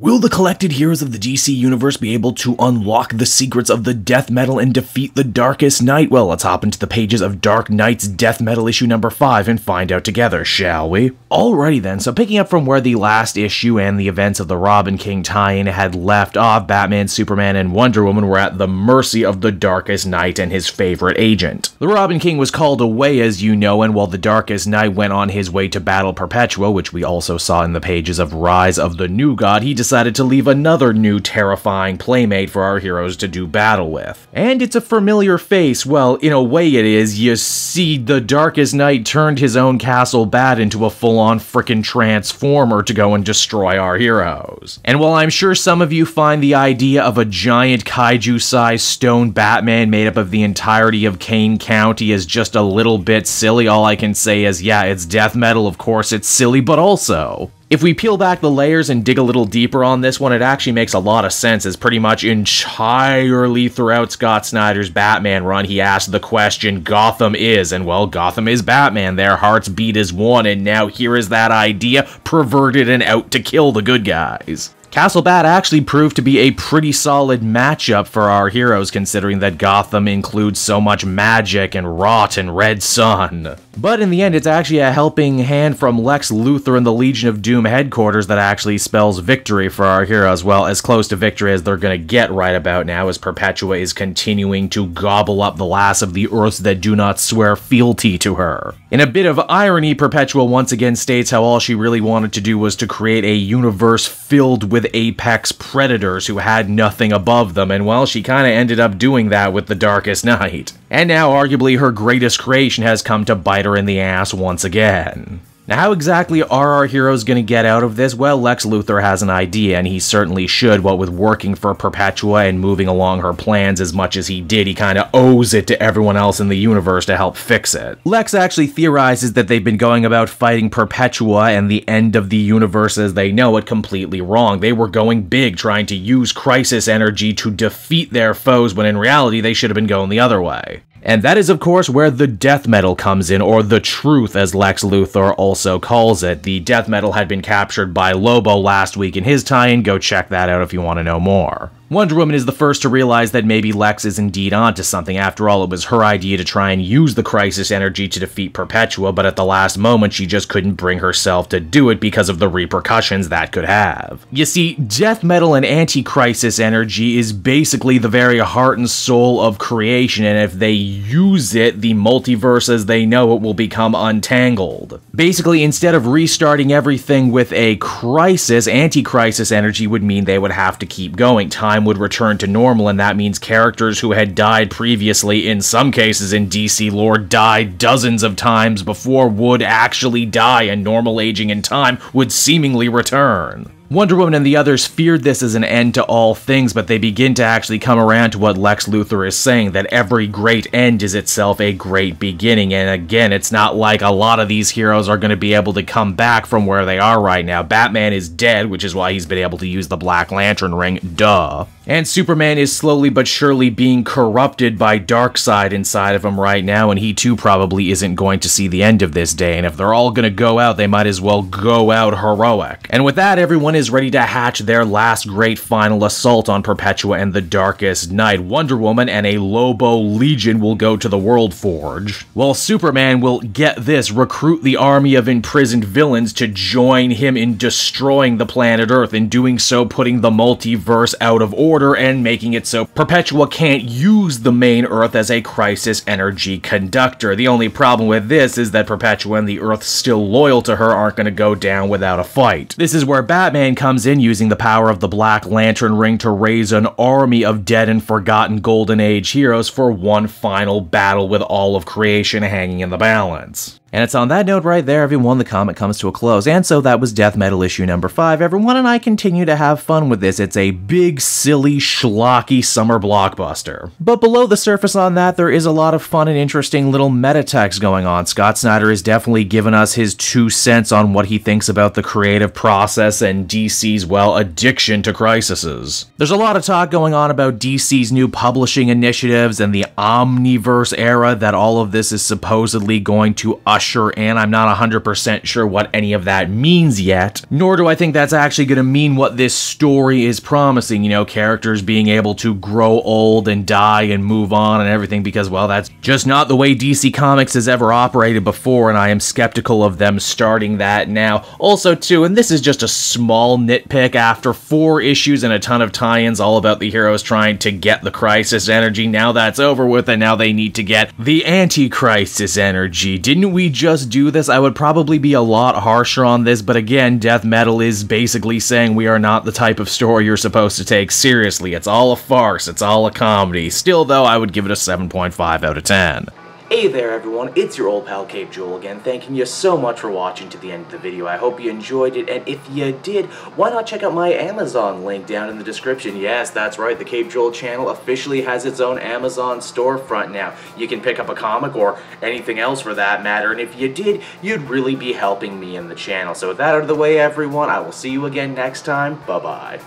Will the collected heroes of the DC universe be able to unlock the secrets of the death metal and defeat the darkest knight? Well, let's hop into the pages of Dark Knight's death metal issue number 5 and find out together, shall we? Alrighty then, so picking up from where the last issue and the events of the Robin King tie-in had left off, Batman, Superman, and Wonder Woman were at the mercy of the darkest knight and his favorite agent. The Robin King was called away, as you know, and while the darkest knight went on his way to battle Perpetua, which we also saw in the pages of Rise of the New God, he decided decided to leave another new terrifying playmate for our heroes to do battle with. And it's a familiar face, well, in a way it is, you see the Darkest Knight turned his own castle bat into a full-on frickin' transformer to go and destroy our heroes. And while I'm sure some of you find the idea of a giant kaiju-sized stone Batman made up of the entirety of Kane County is just a little bit silly, all I can say is, yeah, it's death metal, of course it's silly, but also, if we peel back the layers and dig a little deeper on this one, it actually makes a lot of sense. It's pretty much entirely throughout Scott Snyder's Batman run. He asked the question, Gotham is, and well, Gotham is Batman. Their hearts beat as one, and now here is that idea perverted and out to kill the good guys. Castlebat actually proved to be a pretty solid matchup for our heroes considering that Gotham includes so much magic and rot and red sun. But in the end, it's actually a helping hand from Lex Luthor and the Legion of Doom headquarters that actually spells victory for our heroes. Well, as close to victory as they're gonna get right about now as Perpetua is continuing to gobble up the last of the Earths that do not swear fealty to her. In a bit of irony, Perpetua once again states how all she really wanted to do was to create a universe filled with with apex predators who had nothing above them, and well, she kinda ended up doing that with The Darkest Night. And now, arguably, her greatest creation has come to bite her in the ass once again. Now, how exactly are our heroes going to get out of this? Well, Lex Luthor has an idea, and he certainly should. What with working for Perpetua and moving along her plans as much as he did, he kind of owes it to everyone else in the universe to help fix it. Lex actually theorizes that they've been going about fighting Perpetua and the end of the universe as they know it completely wrong. They were going big, trying to use crisis energy to defeat their foes, when in reality, they should have been going the other way. And that is, of course, where the death metal comes in, or the truth, as Lex Luthor also calls it. The death metal had been captured by Lobo last week in his tie in. Go check that out if you want to know more. Wonder Woman is the first to realize that maybe Lex is indeed onto something. After all, it was her idea to try and use the crisis energy to defeat Perpetua, but at the last moment, she just couldn't bring herself to do it because of the repercussions that could have. You see, death metal and anti crisis energy is basically the very heart and soul of creation, and if they use it, the multiverse as they know it will become untangled. Basically, instead of restarting everything with a crisis, anti crisis energy would mean they would have to keep going. Time time would return to normal, and that means characters who had died previously, in some cases in DC lore, died dozens of times before would actually die, and normal aging in time would seemingly return. Wonder Woman and the others feared this as an end to all things, but they begin to actually come around to what Lex Luthor is saying that every great end is itself a great beginning. And again, it's not like a lot of these heroes are going to be able to come back from where they are right now. Batman is dead, which is why he's been able to use the Black Lantern ring. Duh. And Superman is slowly but surely being corrupted by Darkseid inside of him right now, and he too probably isn't going to see the end of this day. And if they're all gonna go out, they might as well go out heroic. And with that, everyone is ready to hatch their last great final assault on Perpetua and the Darkest Night. Wonder Woman and a Lobo Legion will go to the World Forge, while Superman will get this recruit the army of imprisoned villains to join him in destroying the planet Earth, in doing so, putting the multiverse out of order order and making it so Perpetua can't use the main Earth as a crisis energy conductor. The only problem with this is that Perpetua and the Earth still loyal to her aren't going to go down without a fight. This is where Batman comes in using the power of the Black Lantern Ring to raise an army of dead and forgotten Golden Age heroes for one final battle with all of creation hanging in the balance. And it's on that note right there, everyone, the comic comes to a close. And so that was Death Metal issue number 5. Everyone and I continue to have fun with this. It's a big, silly silly, schlocky summer blockbuster. But below the surface on that, there is a lot of fun and interesting little meta text going on. Scott Snyder has definitely given us his two cents on what he thinks about the creative process and DC's, well, addiction to crises. There's a lot of talk going on about DC's new publishing initiatives and the Omniverse era that all of this is supposedly going to usher in. I'm not 100% sure what any of that means yet, nor do I think that's actually going to mean what this story is promising. You know, Karen characters being able to grow old and die and move on and everything because, well, that's just not the way DC Comics has ever operated before, and I am skeptical of them starting that now. Also, too, and this is just a small nitpick after four issues and a ton of tie ins all about the heroes trying to get the crisis energy. Now that's over with, and now they need to get the anti crisis energy. Didn't we just do this? I would probably be a lot harsher on this, but again, death metal is basically saying we are not the type of story you're supposed to take seriously seriously. It's all a farce. It's all a comedy. Still, though, I would give it a 7.5 out of 10. Hey there everyone, it's your old pal Cape Jewel again, thanking you so much for watching to the end of the video. I hope you enjoyed it, and if you did, why not check out my Amazon link down in the description. Yes, that's right, the Cape Jewel channel officially has its own Amazon storefront now. You can pick up a comic or anything else for that matter, and if you did, you'd really be helping me and the channel. So with that out of the way everyone, I will see you again next time, bye bye.